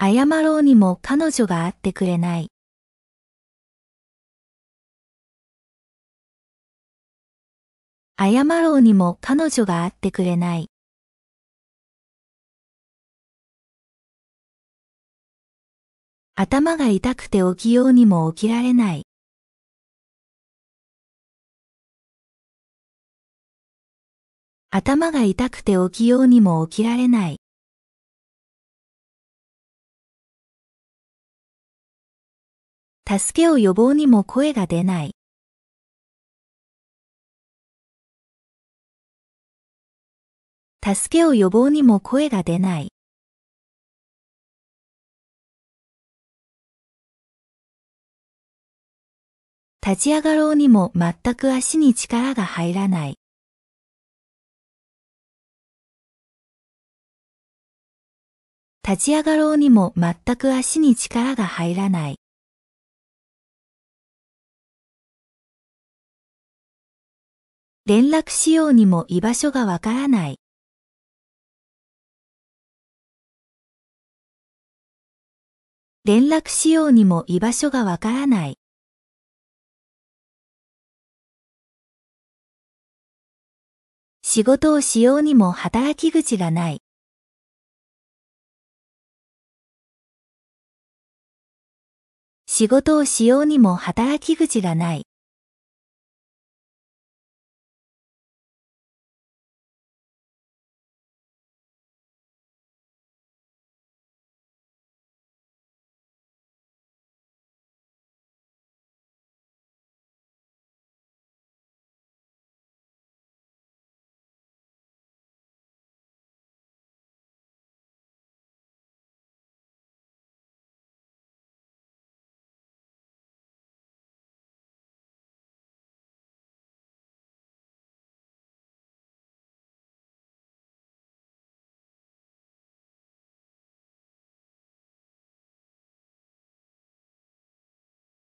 謝ろうにも彼女が会ってくれない。謝ろうにも彼女が会ってくれない。頭が痛くて起きようにも起きられない。頭が痛くて起きようにも起きられない。助けを予防にも声が出ない。助けを予防にも声が出ない。立ち上がろうにも全く足に力が入らない。立ち上がろうにも全く足に力が入らない。連絡しようにも居場所がわからない。連絡しようにも居場所がわからない。仕事をしようにも働き口がない。仕事をしようにも働き口がない。